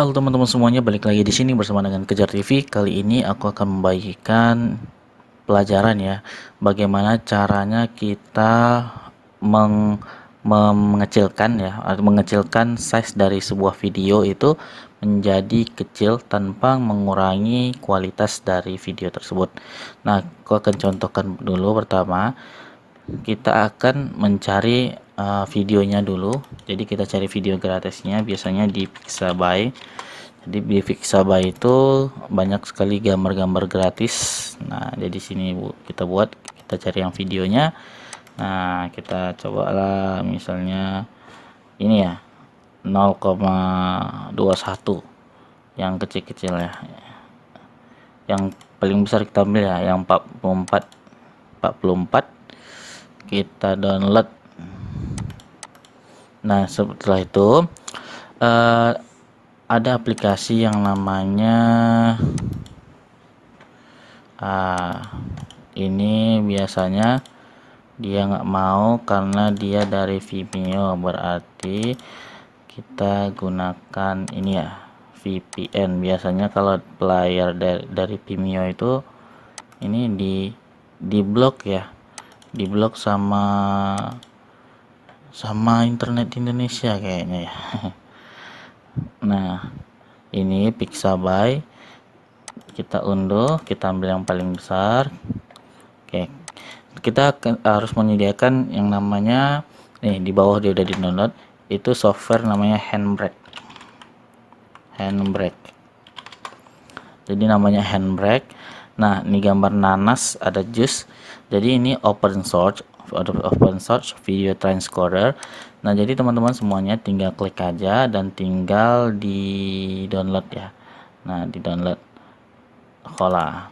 Halo teman-teman semuanya, balik lagi di sini bersama dengan Kejar TV. Kali ini aku akan membagikan pelajaran ya, bagaimana caranya kita meng mengecilkan ya mengecilkan size dari sebuah video itu menjadi kecil tanpa mengurangi kualitas dari video tersebut. Nah, aku akan contohkan dulu pertama kita akan mencari uh, videonya dulu jadi kita cari video gratisnya biasanya di Pixabay jadi di Pixabay itu banyak sekali gambar-gambar gratis nah jadi sini kita buat kita cari yang videonya nah kita cobalah misalnya ini ya 0,21 yang kecil-kecil ya yang paling besar kita ambil ya yang 44 44 kita download Nah, setelah itu uh, ada aplikasi yang namanya uh, ini biasanya dia nggak mau karena dia dari Vimeo berarti kita gunakan ini ya VPN biasanya kalau player dari, dari Vimeo itu ini di di blok ya di blok sama sama internet Indonesia kayaknya ya nah ini pixabay kita unduh kita ambil yang paling besar oke kita harus menyediakan yang namanya nih di bawah dia udah di download itu software namanya handbrake handbrake jadi namanya handbrake nah ini gambar nanas ada jus jadi ini open source open source video transcoder nah jadi teman-teman semuanya tinggal klik aja dan tinggal di download ya nah di download kola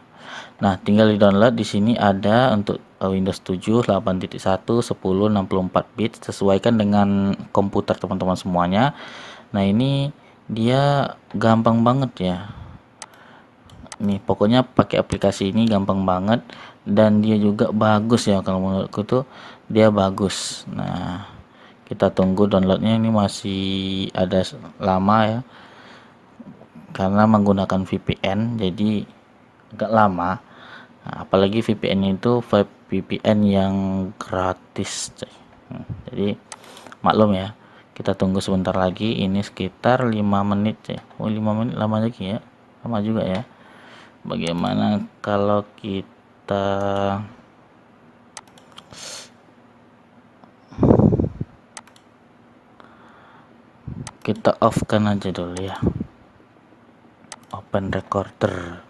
nah tinggal di download di sini ada untuk Windows 7 8.1 10 64 bit sesuaikan dengan komputer teman-teman semuanya nah ini dia gampang banget ya nih pokoknya pakai aplikasi ini gampang banget dan dia juga bagus ya kalau menurutku tuh dia bagus nah kita tunggu downloadnya ini masih ada lama ya karena menggunakan VPN jadi agak lama nah, apalagi VPN itu VPN yang gratis hmm, jadi maklum ya kita tunggu sebentar lagi ini sekitar 5 menit ya oh 5 menit lama lagi ya lama juga ya bagaimana kalau kita kita off kan aja dulu ya open recorder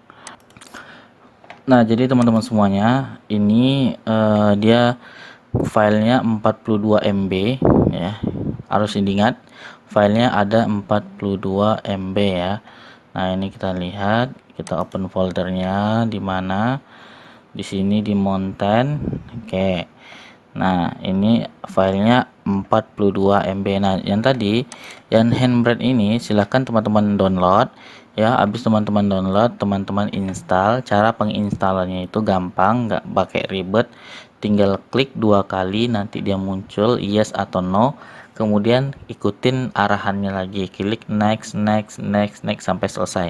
nah jadi teman-teman semuanya ini uh, dia filenya 42 MB ya harus diingat filenya ada 42 MB ya Nah, ini kita lihat, kita open foldernya di mana di sini di mountain. Oke. Okay. Nah, ini filenya 42 MB. Nah, yang tadi yang handbrake ini silahkan teman-teman download ya. Habis teman-teman download, teman-teman install. Cara penginstalannya itu gampang, nggak pakai ribet. Tinggal klik dua kali nanti dia muncul yes atau no kemudian ikutin arahannya lagi klik next next next next sampai selesai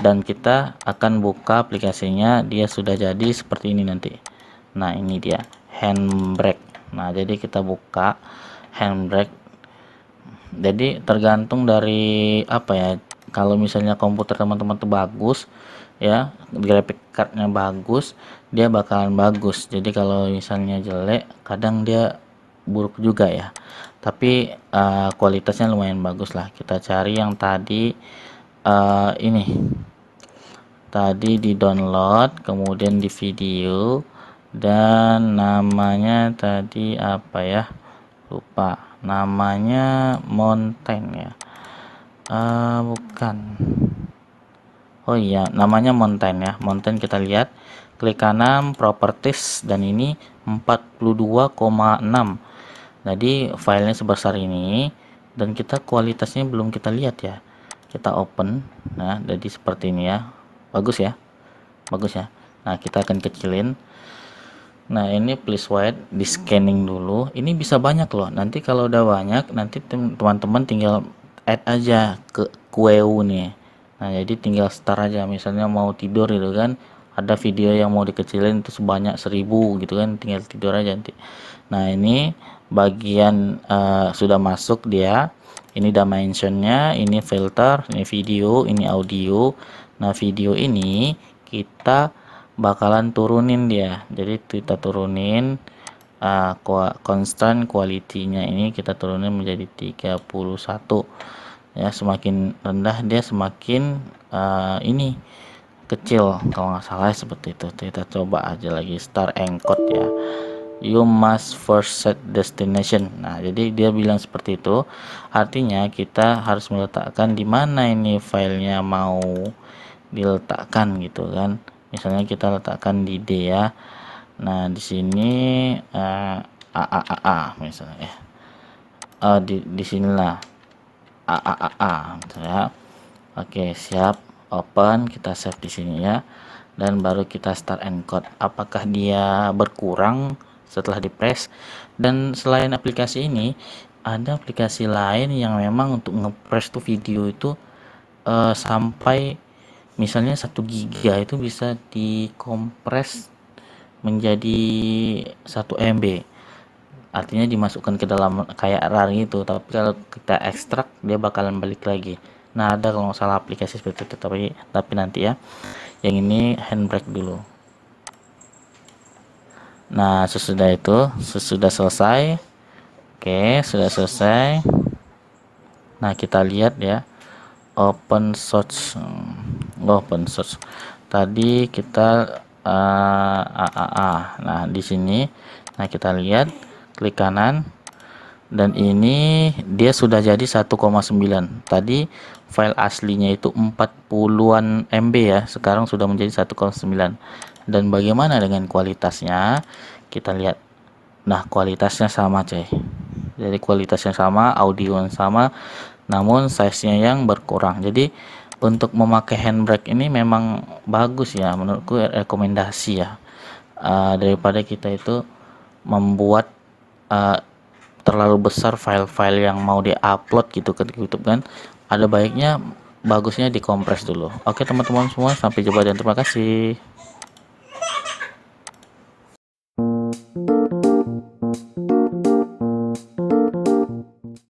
dan kita akan buka aplikasinya dia sudah jadi seperti ini nanti nah ini dia handbrake nah jadi kita buka handbrake jadi tergantung dari apa ya kalau misalnya komputer teman-teman tuh bagus ya graphic cardnya bagus dia bakalan bagus jadi kalau misalnya jelek kadang dia buruk juga ya tapi uh, kualitasnya lumayan bagus lah kita cari yang tadi uh, ini tadi di download kemudian di video dan namanya tadi apa ya lupa namanya mountain ya uh, bukan oh iya namanya mountain ya mountain kita lihat klik kanan properties dan ini 42,6 jadi filenya sebesar ini dan kita kualitasnya belum kita lihat ya kita open nah jadi seperti ini ya bagus ya bagus ya nah kita akan kecilin nah ini please wait di scanning dulu ini bisa banyak loh nanti kalau udah banyak nanti teman-teman tinggal add aja ke kue nih nah jadi tinggal start aja misalnya mau tidur gitu kan ada video yang mau dikecilin itu sebanyak seribu gitu kan tinggal tidur aja nanti nah ini bagian uh, sudah masuk dia ini dimensionnya ini filter ini video ini audio nah video ini kita bakalan turunin dia jadi kita turunin uh, constant kualitinya ini kita turunin menjadi 31 ya semakin rendah dia semakin uh, ini kecil kalau nggak salah seperti itu kita coba aja lagi start encode ya you must first set destination. Nah, jadi dia bilang seperti itu. Artinya kita harus meletakkan di mana ini filenya mau diletakkan gitu kan. Misalnya kita letakkan di D ya. Nah, di sini uh, eh, AAAA misalnya ya. Uh, di di sinilah AAAA misalnya. ya. Oke, siap. Open, kita save di sini ya. Dan baru kita start encode. Apakah dia berkurang? setelah di press dan selain aplikasi ini ada aplikasi lain yang memang untuk ngepres tuh video itu uh, sampai misalnya satu giga itu bisa dikompres menjadi 1 MB artinya dimasukkan ke dalam kayak RAR gitu tapi kalau kita ekstrak dia bakalan balik lagi nah ada kalau salah aplikasi seperti itu tapi tapi nanti ya yang ini handbrake dulu nah sesudah itu sesudah selesai oke sudah selesai nah kita lihat ya open source hmm, open source tadi kita uh, ah. nah di sini nah kita lihat klik kanan dan ini dia sudah jadi 1,9 tadi file aslinya itu 40-an MB ya sekarang sudah menjadi 1,9 dan bagaimana dengan kualitasnya kita lihat nah kualitasnya sama cuy jadi kualitasnya sama audio yang sama namun size nya yang berkurang jadi untuk memakai handbrake ini memang bagus ya menurutku rekomendasi ya uh, daripada kita itu membuat uh, terlalu besar file-file yang mau diupload gitu ke YouTube kan ada baiknya bagusnya dikompres dulu oke teman-teman semua sampai jumpa dan terima kasih